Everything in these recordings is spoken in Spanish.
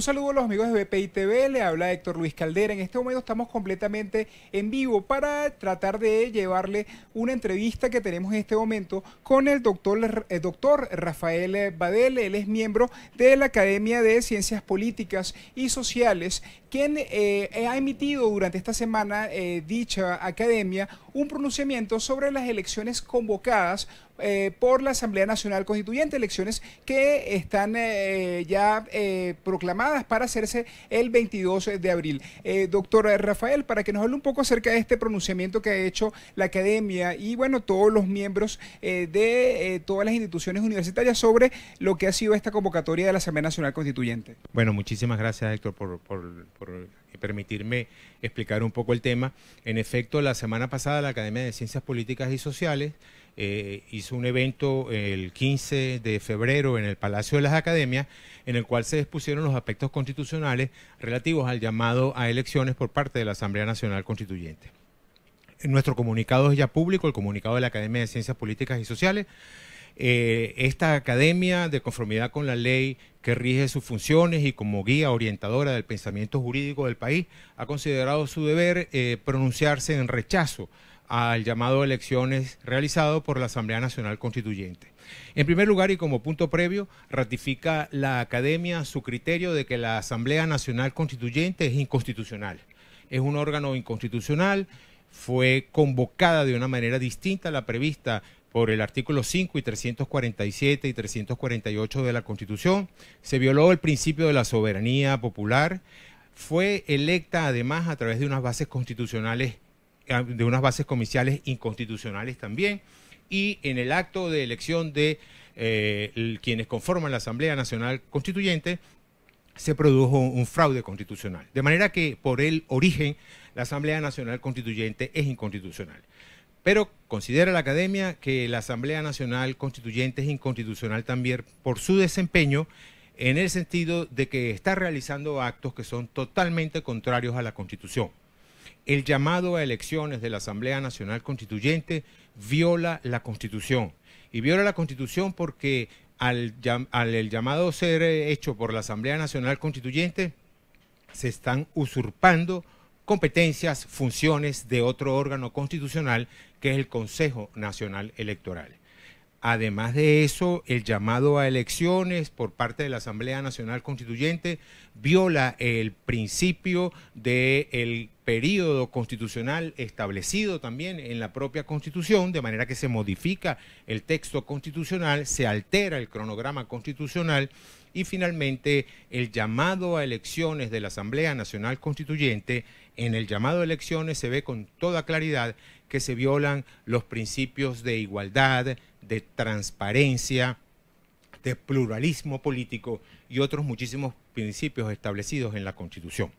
Un saludo a los amigos de BPI TV, le habla Héctor Luis Caldera. En este momento estamos completamente en vivo para tratar de llevarle una entrevista que tenemos en este momento con el doctor, eh, Rafael Badel. Él es miembro de la Academia de Ciencias Políticas y Sociales, quien eh, ha emitido durante esta semana eh, dicha academia un pronunciamiento sobre las elecciones convocadas eh, por la Asamblea Nacional Constituyente, elecciones que están eh, ya eh, proclamadas para hacerse el 22 de abril. doctor Rafael, para que nos hable un poco acerca de este pronunciamiento que ha hecho la academia y bueno, todos los miembros de todas las instituciones universitarias sobre lo que ha sido esta convocatoria de la Asamblea Nacional Constituyente. Bueno, muchísimas gracias Héctor por permitirme explicar un poco el tema. En efecto, la semana pasada la Academia de Ciencias Políticas y Sociales eh, hizo un evento el 15 de febrero en el Palacio de las Academias, en el cual se expusieron los aspectos constitucionales relativos al llamado a elecciones por parte de la Asamblea Nacional Constituyente. En nuestro comunicado es ya público, el comunicado de la Academia de Ciencias Políticas y Sociales, eh, esta academia, de conformidad con la ley que rige sus funciones y como guía orientadora del pensamiento jurídico del país, ha considerado su deber eh, pronunciarse en rechazo al llamado a elecciones realizado por la Asamblea Nacional Constituyente. En primer lugar y como punto previo, ratifica la Academia su criterio de que la Asamblea Nacional Constituyente es inconstitucional. Es un órgano inconstitucional, fue convocada de una manera distinta a la prevista por el artículo 5 y 347 y 348 de la Constitución, se violó el principio de la soberanía popular, fue electa además a través de unas bases constitucionales, ah, de unas bases comerciales inconstitucionales también, y en el acto de elección de eh, quienes conforman la Asamblea Nacional Constituyente, se produjo un fraude constitucional. De manera que por el origen, la Asamblea Nacional Constituyente es inconstitucional. Pero considera la Academia que la Asamblea Nacional Constituyente es inconstitucional también por su desempeño en el sentido de que está realizando actos que son totalmente contrarios a la Constitución. El llamado a elecciones de la Asamblea Nacional Constituyente viola la Constitución. Y viola la Constitución porque al, el llamado ser eh, hecho por la Asamblea Nacional Constituyente se están usurpando competencias, funciones de otro órgano constitucional que es el Consejo Nacional Electoral. Además de eso, el llamado a elecciones por parte de la Asamblea Nacional Constituyente viola el principio del periodo constitucional establecido también en la propia Constitución, de manera que se modifica el texto constitucional, se altera el cronograma constitucional y finalmente el llamado a elecciones de la Asamblea Nacional Constituyente en el llamado a elecciones se ve con toda claridad que se violan los principios de igualdad, de transparencia, de pluralismo político y otros muchísimos principios establecidos en la Constitución.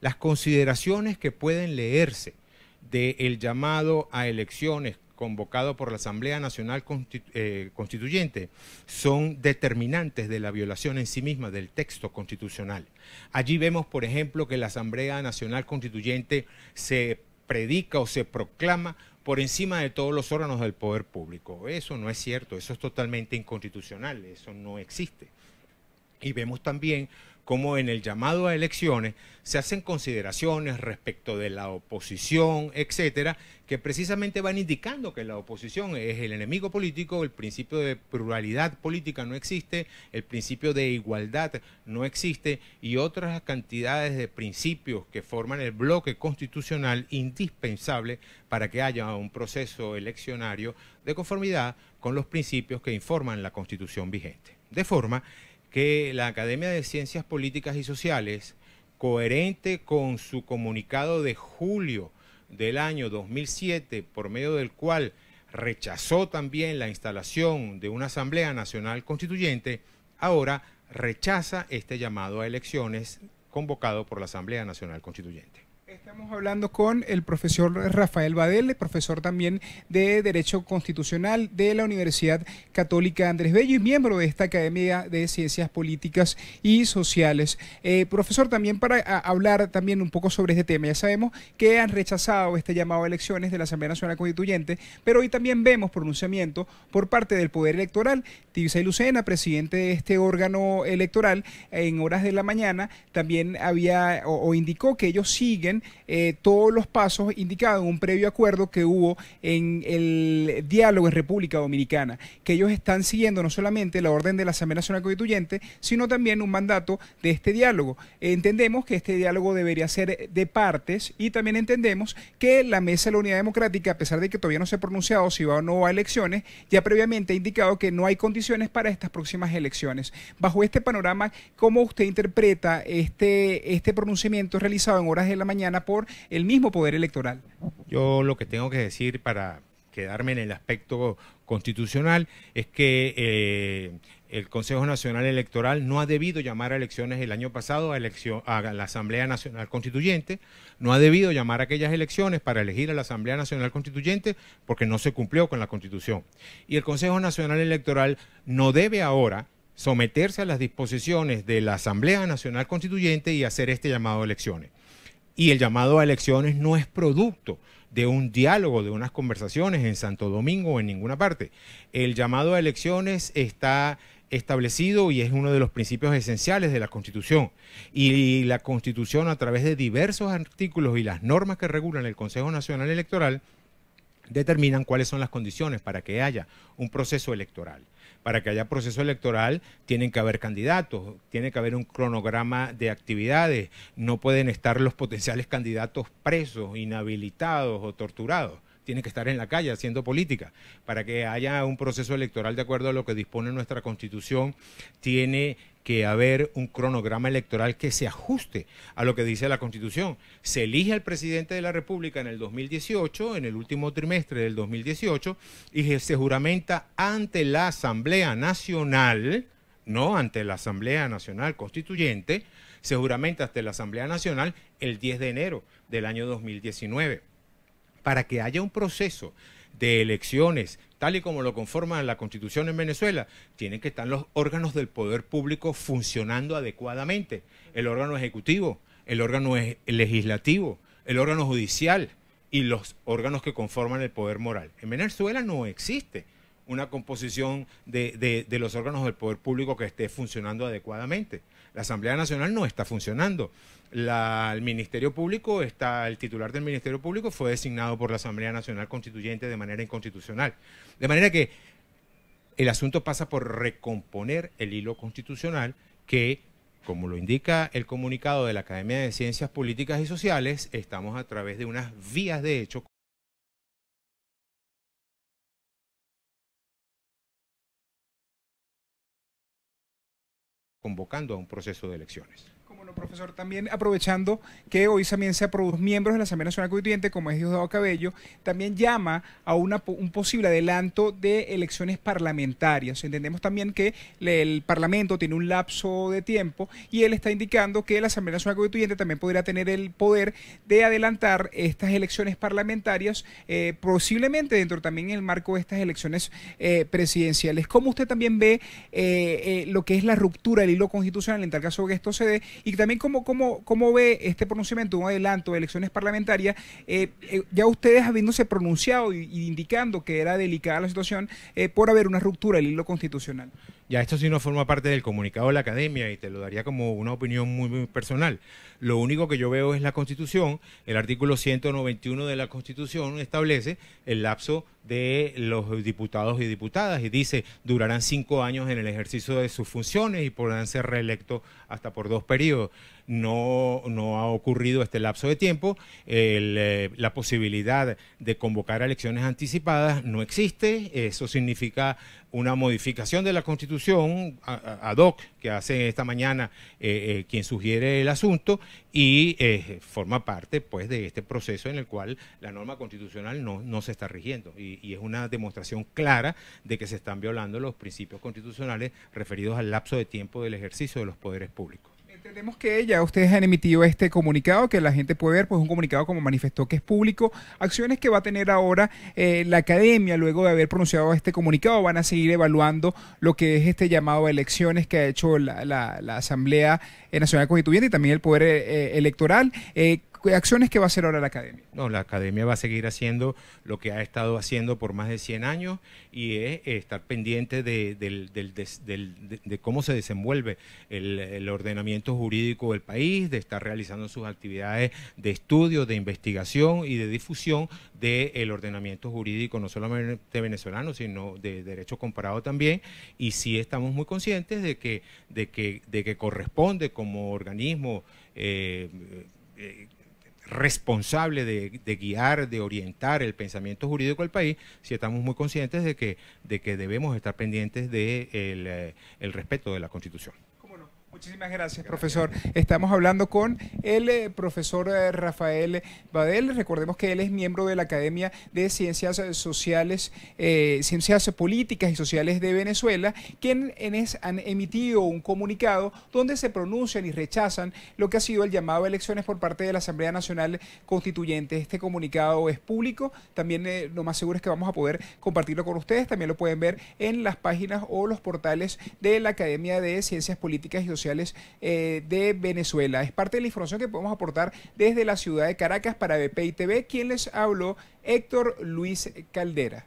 Las consideraciones que pueden leerse del llamado a elecciones convocado por la Asamblea Nacional eh, Constituyente son determinantes de la violación en sí misma del texto constitucional. Allí vemos, por ejemplo, que la Asamblea Nacional Constituyente se predica o se proclama por encima de todos los órganos del poder público. Eso no es cierto, eso es totalmente inconstitucional, eso no existe. Y vemos también como en el llamado a elecciones se hacen consideraciones respecto de la oposición, etcétera, que precisamente van indicando que la oposición es el enemigo político, el principio de pluralidad política no existe, el principio de igualdad no existe y otras cantidades de principios que forman el bloque constitucional indispensable para que haya un proceso eleccionario de conformidad con los principios que informan la constitución vigente. De forma que la Academia de Ciencias Políticas y Sociales, coherente con su comunicado de julio del año 2007, por medio del cual rechazó también la instalación de una Asamblea Nacional Constituyente, ahora rechaza este llamado a elecciones convocado por la Asamblea Nacional Constituyente. Estamos hablando con el profesor Rafael Badel, profesor también de Derecho Constitucional de la Universidad Católica Andrés Bello y miembro de esta Academia de Ciencias Políticas y Sociales. Eh, profesor, también para hablar también un poco sobre este tema, ya sabemos que han rechazado este llamado a elecciones de la Asamblea Nacional Constituyente, pero hoy también vemos pronunciamiento por parte del Poder Electoral. Tibisay Lucena, presidente de este órgano electoral, en horas de la mañana también había o indicó que ellos siguen eh, todos los pasos indicados en un previo acuerdo que hubo en el diálogo en República Dominicana, que ellos están siguiendo no solamente la orden de la Asamblea Nacional Constituyente, sino también un mandato de este diálogo. Entendemos que este diálogo debería ser de partes y también entendemos que la Mesa de la Unidad Democrática, a pesar de que todavía no se ha pronunciado si va o no a elecciones, ya previamente ha indicado que no hay condiciones para estas próximas elecciones. Bajo este panorama, ¿cómo usted interpreta este, este pronunciamiento realizado en horas de la mañana? por el mismo poder electoral. Yo lo que tengo que decir para quedarme en el aspecto constitucional es que eh, el Consejo Nacional Electoral no ha debido llamar a elecciones el año pasado a, a la Asamblea Nacional Constituyente, no ha debido llamar a aquellas elecciones para elegir a la Asamblea Nacional Constituyente porque no se cumplió con la Constitución. Y el Consejo Nacional Electoral no debe ahora someterse a las disposiciones de la Asamblea Nacional Constituyente y hacer este llamado a elecciones. Y el llamado a elecciones no es producto de un diálogo, de unas conversaciones en Santo Domingo o en ninguna parte. El llamado a elecciones está establecido y es uno de los principios esenciales de la Constitución. Y la Constitución, a través de diversos artículos y las normas que regulan el Consejo Nacional Electoral, determinan cuáles son las condiciones para que haya un proceso electoral para que haya proceso electoral tienen que haber candidatos, tiene que haber un cronograma de actividades, no pueden estar los potenciales candidatos presos, inhabilitados o torturados tiene que estar en la calle haciendo política. Para que haya un proceso electoral de acuerdo a lo que dispone nuestra constitución, tiene que haber un cronograma electoral que se ajuste a lo que dice la Constitución. Se elige al presidente de la República en el 2018, en el último trimestre del 2018, y se juramenta ante la Asamblea Nacional, no ante la Asamblea Nacional Constituyente, se juramenta ante la Asamblea Nacional el 10 de enero del año 2019 para que haya un proceso de elecciones, tal y como lo conforma la Constitución en Venezuela, tienen que estar los órganos del poder público funcionando adecuadamente. El órgano ejecutivo, el órgano e-, legislativo, el órgano judicial y los órganos que conforman el poder moral. En Venezuela no existe una composición de, de los órganos del poder público que esté funcionando adecuadamente. La Asamblea Nacional no está funcionando. el Ministerio Público está, el titular del Ministerio Público fue designado por la Asamblea Nacional Constituyente de manera inconstitucional. De manera que el asunto pasa por recomponer el hilo constitucional que, como lo indica el comunicado de la Academia de Ciencias Políticas y Sociales, estamos a través de unas vías de hecho. convocando a un proceso de elecciones profesor, también aprovechando que hoy también se dos miembros de la Asamblea Nacional Constituyente, como es Diosdado Cabello, también llama a un posible adelanto de elecciones parlamentarias. Entendemos también que el Parlamento tiene un lapso de tiempo y él está indicando que la Asamblea Nacional Constituyente también podría tener el poder de adelantar estas elecciones parlamentarias, eh, posiblemente dentro también en el marco de estas elecciones eh, presidenciales. como usted también ve eh, lo que es la ruptura del hilo constitucional en tal caso que esto se dé? Y también cómo, cómo, cómo ve este pronunciamiento, un adelanto de elecciones parlamentarias, eh, eh, ya ustedes habiéndose pronunciado indicando que era delicada la situación eh, por haber una ruptura del hilo constitucional ya esto sí no forma parte del comunicado de la academia y te lo daría como una opinión muy, personal. Lo único que yo veo es la Constitución, el artículo 191 de la Constitución establece el lapso de los diputados y diputadas y dice durarán cinco años en el ejercicio de sus funciones y podrán ser reelectos hasta por dos periodos. No, no ha ocurrido este lapso de tiempo. Eh, la posibilidad de convocar elecciones anticipadas no existe. Eso significa una modificación de la Constitución ad hoc que hace esta mañana eh, eh, quien sugiere el asunto y eh, forma parte pues de este proceso en el cual la norma constitucional no, se está rigiendo y, es una demostración clara de que se están violando los principios constitucionales referidos al lapso de tiempo del ejercicio de los poderes públicos. Entendemos que ya ustedes han emitido este comunicado que la gente puede ver, pues un comunicado como manifestó que es público. Acciones que va a tener ahora eh, la academia luego de haber pronunciado este comunicado, van a seguir evaluando lo que es este llamado a elecciones que ha hecho la, la, Asamblea Nacional Constituyente y también el Poder eh, eh, Electoral acciones que va a hacer ahora la academia? No, la academia va a seguir haciendo lo que ha estado haciendo por más de 100 años y es eh, estar pendiente de, cómo se desenvuelve el, ordenamiento jurídico del país, de estar realizando sus actividades de estudio, de investigación y de difusión del ordenamiento jurídico, no solamente venezolano, sino de derecho comparado también. Y sí estamos muy conscientes de que, de que, corresponde como organismo. Eh, eh, responsable de, guiar, de orientar el pensamiento jurídico del país, si estamos muy conscientes de que, de que debemos estar pendientes del de eh, respeto de la Constitución. Muchísimas gracias, profesor. Estamos hablando con el eh, profesor eh, Rafael Badel. Recordemos que él es miembro de la Academia de Ciencias Sociales, eh, Ciencias Políticas y Sociales de Venezuela, quienes han emitido un comunicado donde se pronuncian y rechazan lo que ha sido el llamado a elecciones por parte de la Asamblea Nacional Constituyente. Este comunicado es público. También lo más seguro es que vamos a poder compartirlo con ustedes. También lo pueden ver en las páginas o los portales de la Academia de Ciencias Políticas y Sociales sociales eh, de Venezuela. Es parte de la información que podemos aportar desde la ciudad de Caracas para BPI TV, quien les habló Héctor Luis Caldera.